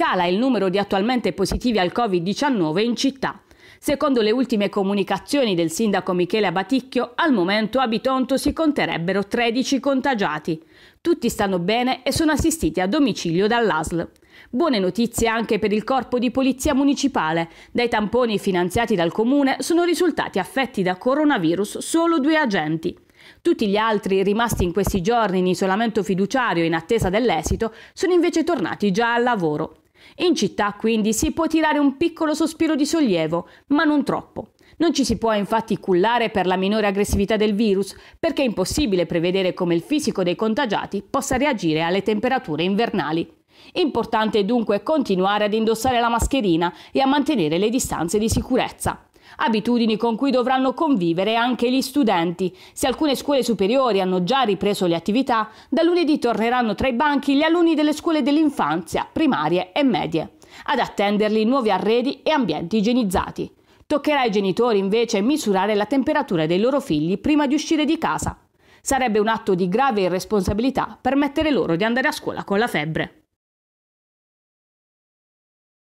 cala il numero di attualmente positivi al Covid-19 in città. Secondo le ultime comunicazioni del sindaco Michele Abaticchio, al momento a Bitonto si conterebbero 13 contagiati. Tutti stanno bene e sono assistiti a domicilio dall'ASL. Buone notizie anche per il corpo di polizia municipale. Dai tamponi finanziati dal comune sono risultati affetti da coronavirus solo due agenti. Tutti gli altri rimasti in questi giorni in isolamento fiduciario in attesa dell'esito sono invece tornati già al lavoro. In città quindi si può tirare un piccolo sospiro di sollievo, ma non troppo. Non ci si può infatti cullare per la minore aggressività del virus, perché è impossibile prevedere come il fisico dei contagiati possa reagire alle temperature invernali. Importante dunque continuare ad indossare la mascherina e a mantenere le distanze di sicurezza abitudini con cui dovranno convivere anche gli studenti. Se alcune scuole superiori hanno già ripreso le attività, da lunedì torneranno tra i banchi gli alunni delle scuole dell'infanzia, primarie e medie, ad attenderli nuovi arredi e ambienti igienizzati. Toccherà ai genitori invece misurare la temperatura dei loro figli prima di uscire di casa. Sarebbe un atto di grave irresponsabilità permettere loro di andare a scuola con la febbre.